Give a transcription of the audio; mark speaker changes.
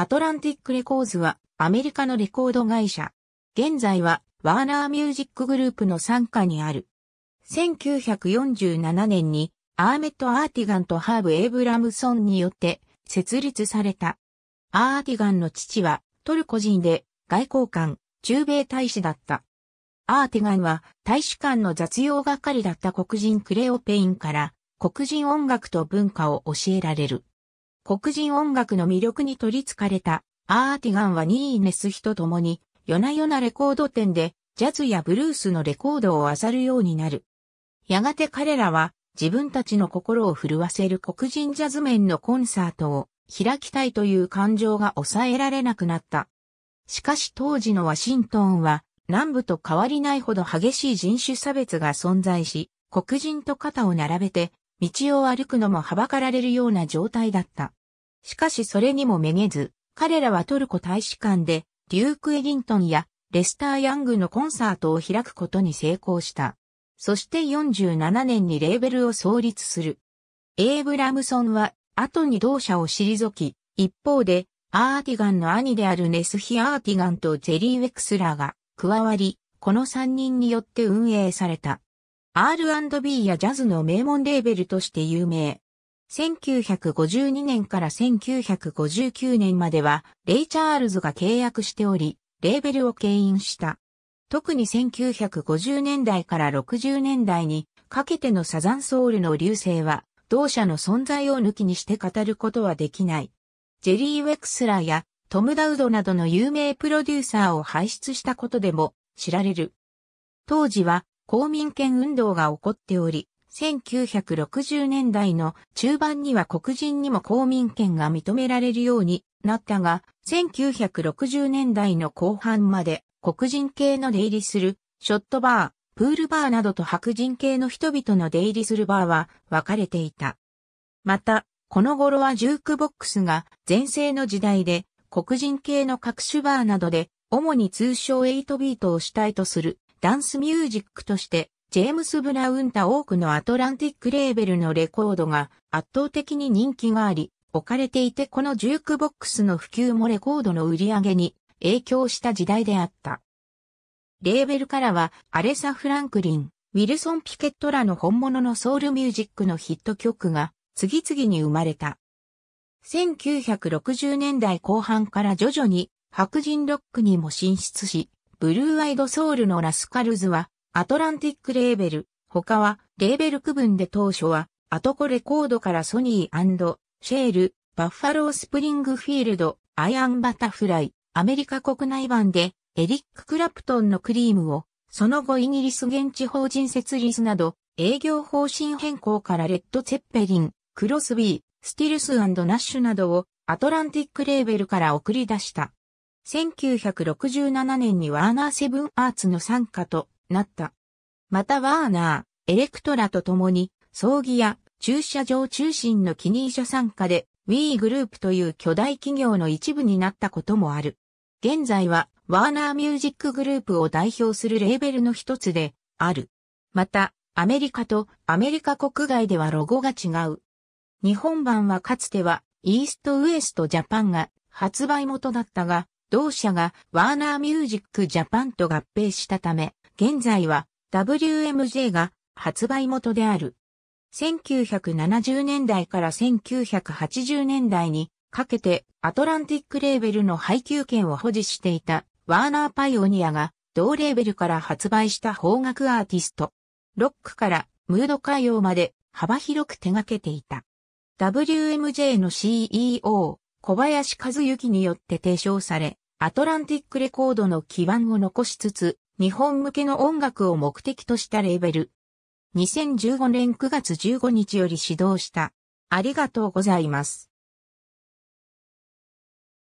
Speaker 1: アトランティックレコーズはアメリカのレコード会社。現在はワーナーミュージックグループの傘下にある。1947年にアーメット・アーティガンとハーブ・エイブラムソンによって設立された。アーティガンの父はトルコ人で外交官、駐米大使だった。アーティガンは大使館の雑用係だった黒人クレオペインから黒人音楽と文化を教えられる。黒人音楽の魅力に取り憑かれたアーティガンはニーネスヒと共に、夜な夜なレコード店で、ジャズやブルースのレコードを漁るようになる。やがて彼らは、自分たちの心を震わせる黒人ジャズ面のコンサートを開きたいという感情が抑えられなくなった。しかし当時のワシントンは南部と変わりないほど激しい人種差別が存在し、黒人と肩を並べて道を歩くのもはばかられるような状態だった。しかしそれにもめげず、彼らはトルコ大使館で、デューク・エリントンやレスター・ヤングのコンサートを開くことに成功した。そして47年にレーベルを創立する。エイブラムソンは後に同社を退き、一方でアーティガンの兄であるネスヒ・アーティガンとジェリー・ウェクスラーが加わり、この3人によって運営された。R&B やジャズの名門レーベルとして有名。1952年から1959年までは、レイ・チャールズが契約しており、レーベルを牽引した。特に1950年代から60年代にかけてのサザンソウルの流星は、同社の存在を抜きにして語ることはできない。ジェリー・ウェクスラーやトム・ダウドなどの有名プロデューサーを輩出したことでも知られる。当時は公民権運動が起こっており、1960年代の中盤には黒人にも公民権が認められるようになったが、1960年代の後半まで黒人系の出入りするショットバー、プールバーなどと白人系の人々の出入りするバーは分かれていた。また、この頃はジュークボックスが前世の時代で黒人系の各種バーなどで主に通称8ビートを主体とするダンスミュージックとしてジェームス・ブラウン多くのアトランティックレーベルのレコードが圧倒的に人気があり、置かれていてこのジュークボックスの普及もレコードの売り上げに影響した時代であった。レーベルからはアレサ・フランクリン、ウィルソン・ピケットらの本物のソウルミュージックのヒット曲が次々に生まれた。1960年代後半から徐々に白人ロックにも進出し、ブルーアイドソウルのラスカルズはアトランティックレーベル、他は、レーベル区分で当初は、アトコレコードからソニーシェール、バッファロースプリングフィールド、アイアンバタフライ、アメリカ国内版で、エリック・クラプトンのクリームを、その後イギリス現地法人設立など、営業方針変更からレッド・ツェッペリン、クロスビー、スティルスナッシュなどをアトランティックレーベルから送り出した。1967年にワーナーセブンアーツの参加となった。またワーナー、エレクトラと共に、葬儀や駐車場中心の記念者参加で、ウィーグループという巨大企業の一部になったこともある。現在は、ワーナーミュージックグループを代表するレーベルの一つで、ある。また、アメリカとアメリカ国外ではロゴが違う。日本版はかつては、イーストウエストジャパンが発売元だったが、同社がワーナーミュージックジャパンと合併したため、現在は WMJ が発売元である。1970年代から1980年代にかけてアトランティックレーベルの配給権を保持していたワーナーパイオニアが同レーベルから発売した邦楽アーティスト。ロックからムード歌謡まで幅広く手掛けていた。WMJ の CEO 小林和幸によって提唱され、アトランティックレコードの基盤を残しつつ、日本向けの音楽を目的としたレーベル。2015年9月15日より始動した。ありがとうございます。